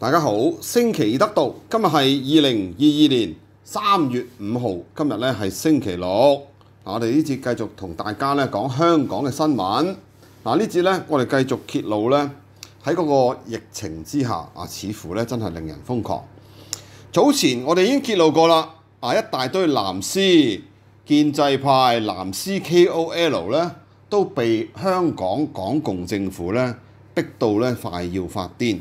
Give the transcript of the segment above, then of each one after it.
大家好，星期得道，今日係二零二二年三月五號，今日咧係星期六。嗱，我哋呢次繼續同大家咧講香港嘅新聞。嗱，呢次咧，我哋繼續揭露咧喺嗰個疫情之下，啊，似乎咧真係令人瘋狂。早前我哋已經揭露過啦，啊，一大堆藍絲建制派藍絲 KOL 咧，都被香港港共政府咧逼到咧快要發癲。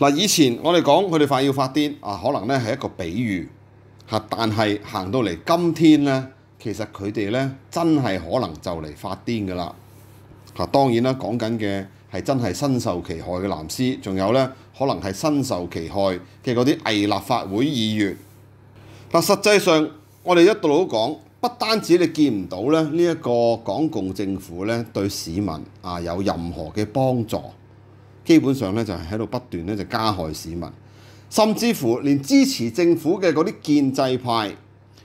嗱，以前我哋講佢哋快要發癲，啊，可能咧係一個比喻，嚇，但係行到嚟今天咧，其實佢哋咧真係可能就嚟發癲噶啦，嚇，當然啦，講緊嘅係真係身受其害嘅藍絲，仲有咧可能係身受其害嘅嗰啲偽立法會議員。但實際上，我哋一度都講，不單止你見唔到咧，呢一個港共政府咧對市民啊有任何嘅幫助。基本上咧就係喺度不斷咧就加害市民，甚至乎連支持政府嘅嗰啲建制派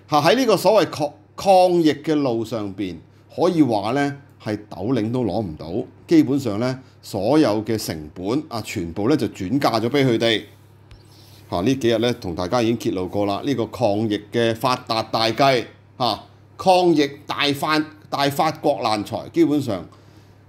嚇喺呢個所謂抗抗疫嘅路上邊，可以話咧係斗領都攞唔到，基本上咧所有嘅成本啊全部咧就轉嫁咗俾佢哋嚇呢幾日咧同大家已經揭露過啦，呢個抗疫嘅發達大計嚇抗疫大犯大發國難財，基本上。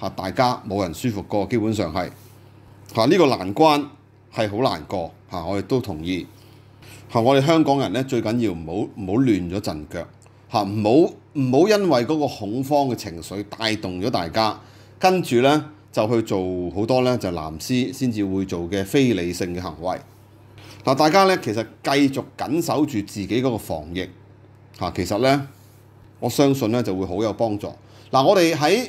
嚇！大家冇人舒服過，基本上係嚇呢個難關係好難過嚇，我亦都同意嚇。我哋香港人咧最緊要唔好唔好亂咗陣腳嚇，唔好唔好因為嗰個恐慌嘅情緒帶動咗大家，跟住咧就去做好多咧就藍絲先至會做嘅非理性嘅行為。嗱，大家咧其實繼續緊守住自己嗰個防疫嚇，其實咧我相信咧就會好有幫助。嗱，我哋喺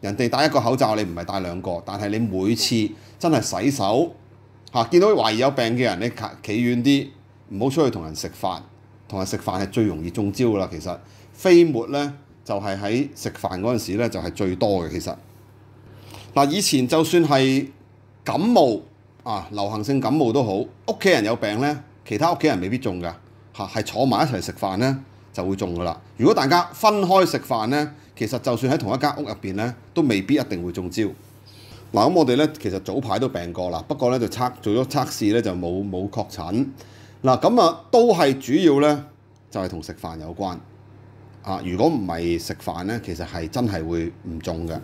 人哋戴一個口罩，你唔係戴兩個，但係你每次真係洗手嚇，見到懷疑有病嘅人，你企遠啲，唔好出去同人食飯，同人食飯係最容易中招噶啦。其實飛沫咧就係喺食飯嗰陣時咧就係最多嘅。其實嗱，以前就算係感冒啊，流行性感冒都好，屋企人有病咧，其他屋企人未必中㗎嚇，係坐埋一齊食飯咧。就會中㗎啦。如果大家分開食飯咧，其實就算喺同一間屋入邊咧，都未必一定會中招嗱。咁我哋咧其實早排都病過啦，不過咧就測做咗測試咧就冇冇確診嗱。咁啊都係主要咧就係同食飯有關啊。如果唔係食飯咧，其實係真係會唔中嘅。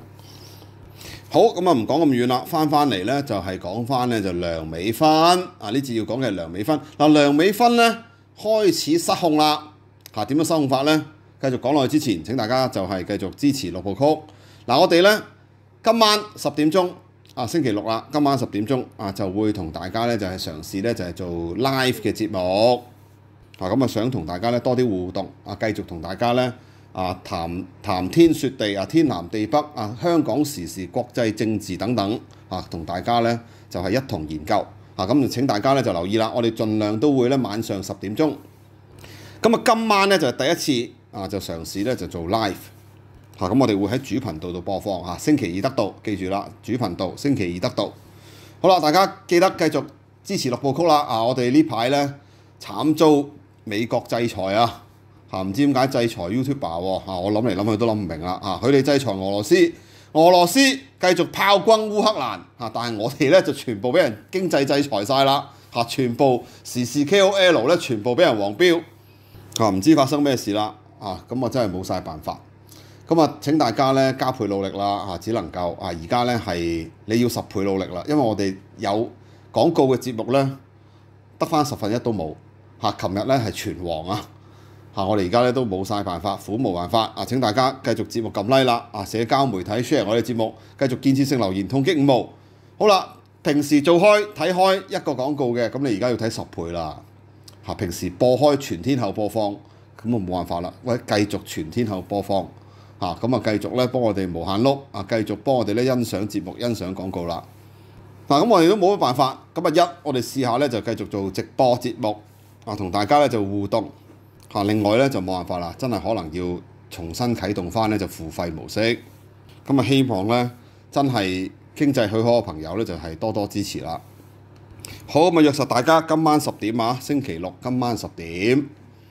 好咁啊，唔講咁遠啦，翻返嚟咧就係講翻咧就梁美芬啊！呢次要講嘅係梁美芬。嗱，梁美芬咧開始失控啦。嚇點樣收法咧？繼續講落去之前，請大家就係繼續支持六部曲。嗱，我哋咧今晚十點鐘啊，星期六啦，今晚十點鐘啊就會同大家咧就係嘗試咧就係做 live 嘅節目。啊咁啊，想同大家咧多啲互動啊，繼續同大家咧啊談談天說地啊，天南地北啊，香港時事、國際政治等等啊，同大家咧就係一同研究。啊咁就請大家咧就留意啦，我哋盡量都會咧晚上十點鐘。咁啊，今晚咧就係第一次啊，就嘗試咧就做 live 嚇。咁我哋會喺主頻道度播放嚇，星期二得到記住啦，主頻道星期二得到好啦，大家記得繼續支持六部曲啦。啊，我哋呢排咧慘遭美國制裁啊嚇，唔知點解制裁 YouTuber 喎我諗嚟諗去都諗唔明啦嚇。佢哋制裁俄羅斯，俄羅斯繼續炮轟烏克蘭嚇，但係我哋咧就全部俾人經濟制裁曬啦嚇，全部時事 K O L 咧全部俾人黃標。啊唔知發生咩事啦！啊咁啊真係冇曬辦法，咁啊請大家咧加倍努力啦！啊只能夠啊而家咧係你要十倍努力啦，因為我哋有廣告嘅節目咧得翻十分一都冇嚇，琴日咧係全黃啊嚇，我哋而家咧都冇曬辦法，苦無辦法啊！請大家繼續節目撳 like 啦，啊社交媒體 share 我哋節目，繼續建設性留言痛擊五毛，好啦，平時做開睇開一個廣告嘅，咁你而家要睇十倍啦。嚇！平時播開全天候播放，咁啊冇辦法啦。喂，繼續全天候播放嚇，咁啊繼續咧幫我哋無限碌啊，繼續幫我哋咧欣賞節目、欣賞廣告啦。嗱，咁我哋都冇乜辦法。咁啊一，我哋試下咧就繼續做直播節目啊，同大家咧就互動嚇。另外咧就冇辦法啦，真係可能要重新啟動翻咧就付費模式。咁啊希望咧真係經濟許可嘅朋友咧就係多多支持啦。好，咪約實大家今晚十點啊，星期六今晚十點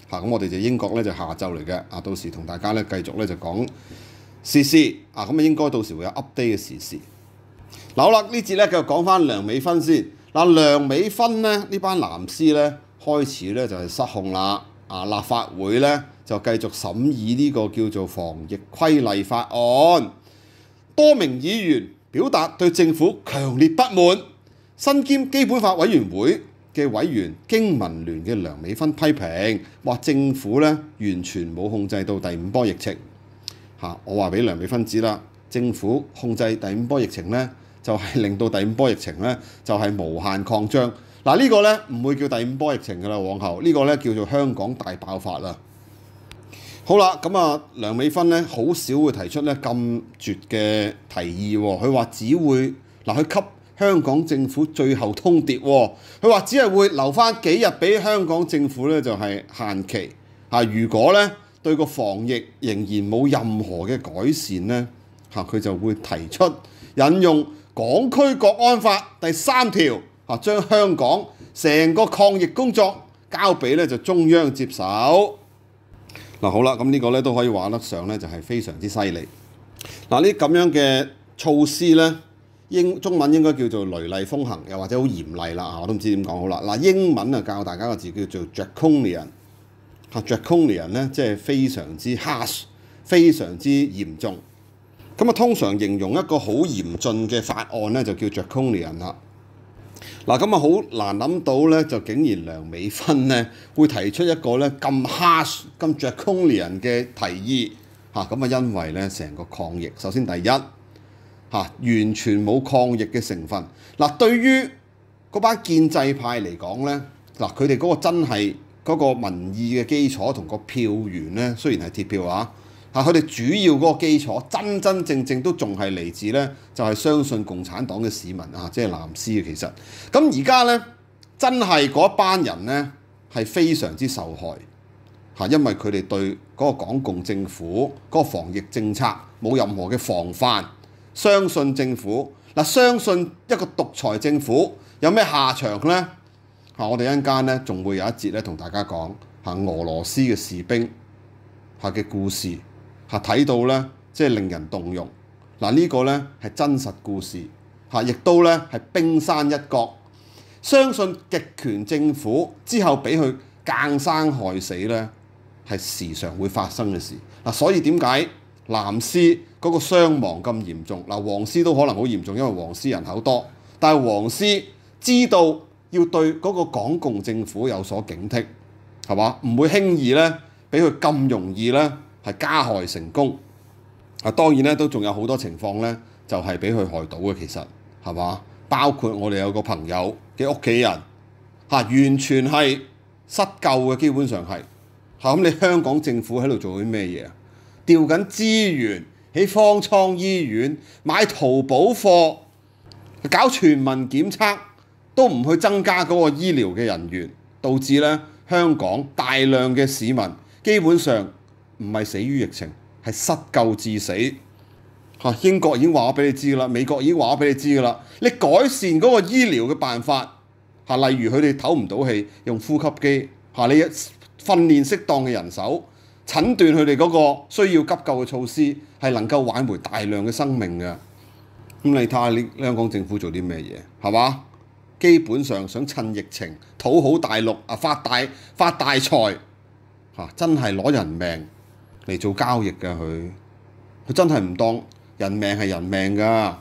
嚇。咁我哋就英國咧就下晝嚟嘅啊，到時同大家咧繼續咧就講時事啊。咁啊應該到時會有 update 嘅時事。嗱啦，呢節咧繼續講翻梁美芬先。嗱，梁美芬咧呢班藍絲咧開始咧就係失控啦。啊，立法會咧就繼續審議呢個叫做防疫規例法案，多名議員表達對政府強烈不滿。身兼基本法委員會嘅委員，經文聯嘅梁美芬批評，話政府咧完全冇控制到第五波疫情。嚇，我話俾梁美芬知啦，政府控制第五波疫情咧，就係令到第五波疫情咧就係無限擴張。嗱，呢個咧唔會叫第五波疫情㗎啦，往後呢個咧叫做香港大爆發啦。好啦，咁啊，梁美芬咧好少會提出咧咁絕嘅提議，佢話只會嗱佢吸。香港政府最後通牒，佢話只係會留翻幾日俾香港政府咧，就係限期如果咧對個防疫仍然冇任何嘅改善咧嚇，佢就會提出引用港區國安法第三條嚇，將香港成個抗疫工作交俾咧就中央接手。嗱好啦，咁呢個咧都可以話得上咧，就係非常之犀利。嗱呢咁樣嘅措施咧。英中文應該叫做雷厲風行，又或者好嚴厲啦我都唔知點講好啦。嗱，英文啊教大家個字叫做「著空 a 人」嚇，n 空 a 人咧即係非常之 h a r h 非常之嚴重。咁啊，通常形容一個好嚴峻嘅法案咧，就叫 n 空 a 人啦。嗱，咁啊好難諗到咧，就竟然梁美芬咧會提出一個咧咁 hard、咁 n 空 a 人嘅提議嚇。咁啊，因為咧成個抗疫，首先第一。完全冇抗疫嘅成分。嗱，對於嗰班建制派嚟講咧，嗱佢哋嗰個真係嗰個民意嘅基礎同個票源咧，雖然係鐵票啊，嚇佢哋主要嗰個基礎真真正正都仲係嚟自咧，就係相信共產黨嘅市民啊，即係藍絲嘅其實。咁而家咧，真係嗰班人咧係非常之受害因為佢哋對嗰個港共政府嗰個防疫政策冇任何嘅防範。相信政府嗱，相信一個獨裁政府有咩下場呢？我哋一間咧仲會有一節咧同大家講嚇，俄羅斯嘅士兵嚇嘅故事嚇，睇到咧即係令人動容嗱，呢個咧係真實故事嚇，亦都咧係冰山一角。相信極權政府之後俾佢硬生害死咧，係時常會發生嘅事嗱，所以點解藍斯？嗰個傷亡咁嚴重，嗱，黃絲都可能好嚴重，因為黃絲人口多，但係黃絲知道要對嗰個港共政府有所警惕，係嘛？唔會輕易咧俾佢咁容易咧係加害成功啊。當然咧都仲有好多情況咧，就係俾佢害到嘅。其實係嘛？包括我哋有個朋友嘅屋企人嚇，完全係失救嘅，基本上係嚇咁。你香港政府喺度做啲咩嘢啊？調緊資源。喺方艙醫院買淘寶貨，搞全民檢測都唔去增加嗰個醫療嘅人員，導致咧香港大量嘅市民基本上唔係死於疫情，係失救致死。嚇！英國已經話我俾你知啦，美國已經話我俾你知噶啦。你改善嗰個醫療嘅辦法，例如佢哋唞唔到氣用呼吸機，你訓練適當嘅人手。診斷佢哋嗰個需要急救嘅措施係能夠挽回大量嘅生命嘅。咁你睇下你香港政府做啲咩嘢，係嘛？基本上想趁疫情討好大陸啊，發大發大財嚇，真係攞人命嚟做交易㗎。佢佢真係唔當人命係人命㗎。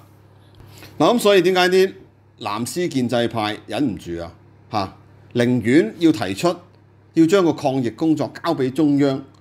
嗱咁所以點解啲南斯建制派忍唔住啊？嚇，寧願要提出要將個抗疫工作交俾中央。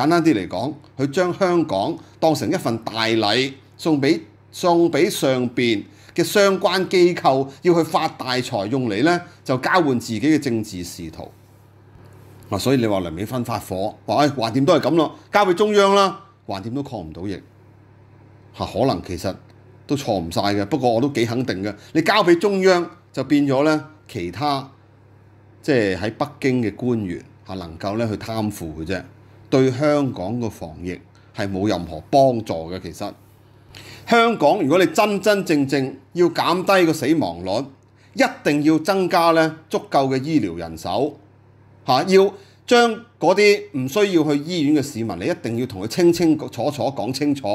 簡單啲嚟講，佢將香港當成一份大禮送俾送俾上邊嘅相關機構，要去發大財用嚟咧，就交換自己嘅政治仕途。所以你話林美芬發火，話唉，橫掂都係咁咯，交俾中央啦，橫掂都抗唔到疫。嚇，可能其實都錯唔曬嘅，不過我都幾肯定嘅。你交俾中央就變咗咧，其他即係喺北京嘅官員嚇能夠咧去貪腐嘅啫。對香港嘅防疫係冇任何幫助嘅。其實香港，如果你真真正正要減低個死亡率，一定要增加咧足夠嘅醫療人手。嚇，要將嗰啲唔需要去醫院嘅市民，你一定要同佢清清楚楚講清楚。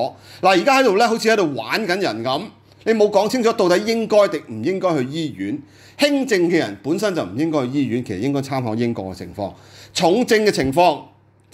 嗱，而家喺度咧，好似喺度玩緊人咁，你冇講清楚到底應該定唔應該去醫院。輕症嘅人本身就唔應該去醫院，其實應該參考英國嘅情況。重症嘅情況。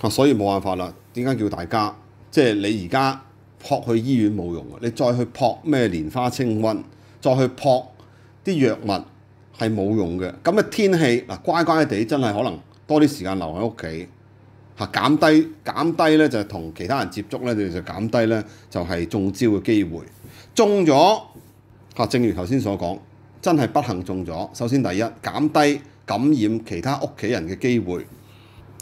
啊，所以冇辦法啦。點解叫大家？即係你而家撲去醫院冇用啊！你再去撲咩蓮花清瘟，再去撲啲藥物係冇用嘅。咁嘅天氣嗱，乖乖地真係可能多啲時間留喺屋企嚇，減低減低咧就係同其他人接觸咧，你就減低咧就係中招嘅機會。中咗嚇，正如頭先所講，真係不幸中咗。首先第一，減低感染其他屋企人嘅機會。